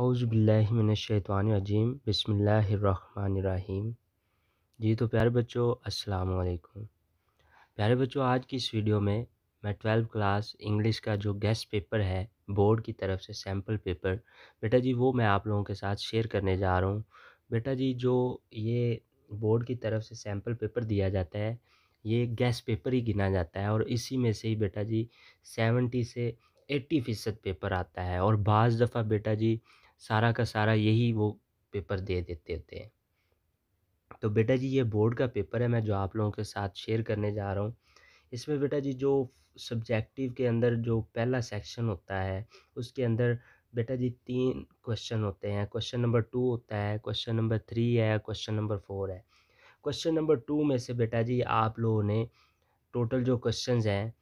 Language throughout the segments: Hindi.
अज़बिल्लिमिनशैतवानरजीम बसमीम जी तो प्यारे बच्चों अस्सलाम वालेकुम प्यारे बच्चों आज की इस वीडियो में मैं ट्वेल्व क्लास इंग्लिश का जो गेस्ट पेपर है बोर्ड की तरफ से सैम्पल पेपर बेटा जी वो मैं आप लोगों के साथ शेयर करने जा रहा हूँ बेटा जी जो ये बोर्ड की तरफ से सैम्पल पेपर दिया जाता है ये गैस पेपर ही गिना जाता है और इसी में से ही बेटा जी सेवेंटी से एट्टी फ़ीसद पेपर आता है और बाज़ दफ़ा बेटा जी सारा का सारा यही वो पेपर दे देते थे तो बेटा जी ये बोर्ड का पेपर है मैं जो आप लोगों के साथ शेयर करने जा रहा हूँ इसमें बेटा जी जो सब्जेक्टिव के अंदर जो पहला सेक्शन होता है उसके अंदर बेटा जी तीन क्वेश्चन होते हैं क्वेश्चन नंबर टू होता है क्वेश्चन नंबर थ्री है क्वेश्चन नंबर फोर है क्वेश्चन नंबर टू में से बेटा जी आप लोगों ने टोटल जो क्वेश्चन हैं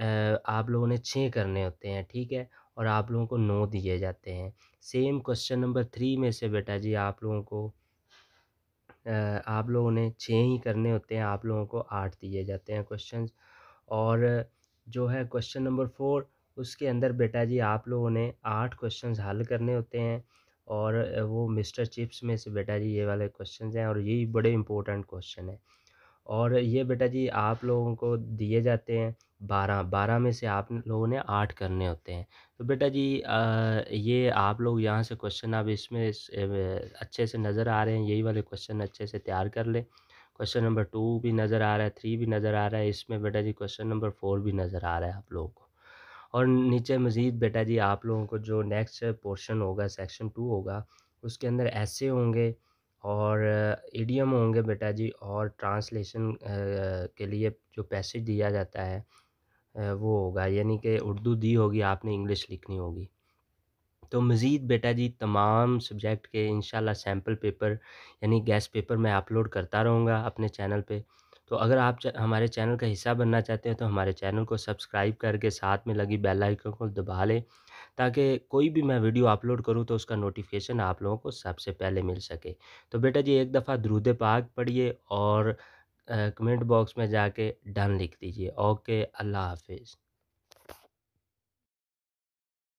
आप लोगों ने छः करने होते हैं ठीक है और आप लोगों को नौ दिए जाते हैं सेम क्वेश्चन नंबर थ्री में से बेटा जी आप लोगों को आप लोगों ने छः ही करने होते हैं आप लोगों को आठ दिए जाते हैं क्वेश्चन और जो है क्वेश्चन नंबर फोर उसके अंदर बेटा जी आप लोगों ने आठ क्वेश्चन हल करने होते हैं और वो मिस्टर चिप्स में से बेटा जी ये वाले क्वेश्चन हैं और यही बड़े इंपॉर्टेंट क्वेश्चन हैं और ये बेटा जी आप लोगों को दिए जाते हैं बारह बारह में से आप लोगों ने आठ करने होते हैं तो बेटा जी आ, ये आप लोग यहाँ से क्वेश्चन आप इसमें इस, अच्छे से नज़र आ रहे हैं यही वाले क्वेश्चन अच्छे से तैयार कर लें क्वेश्चन नंबर टू भी नज़र आ रहा है थ्री भी नज़र आ रहा है इसमें बेटा जी क्वेश्चन नंबर फोर भी नज़र आ रहा है आप लोगों को और नीचे मज़ीद बेटा जी आप लोगों को जो नेक्स्ट पोर्शन होगा सेक्शन टू होगा उसके अंदर ऐसे होंगे और एडियम होंगे बेटा जी और ट्रांसलेशन के लिए जो पैसेज दिया जाता है वो होगा यानी कि उर्दू दी होगी आपने इंग्लिश लिखनी होगी तो मज़ीद बेटा जी तमाम सब्जेक्ट के इन सैम्पल पेपर यानी गैस पेपर मैं अपलोड करता रहूँगा अपने चैनल पे तो अगर आप हमारे चैनल का हिस्सा बनना चाहते हैं तो हमारे चैनल को सब्सक्राइब करके साथ में लगी बेल आइकन को दबा लें ताकि कोई भी मैं वीडियो अपलोड करूं तो उसका नोटिफिकेशन आप लोगों को सबसे पहले मिल सके तो बेटा जी एक दफ़ा द्रुद पाक पढ़िए और कमेंट बॉक्स में जाके डन लिख दीजिए ओके अल्लाह हाफिज़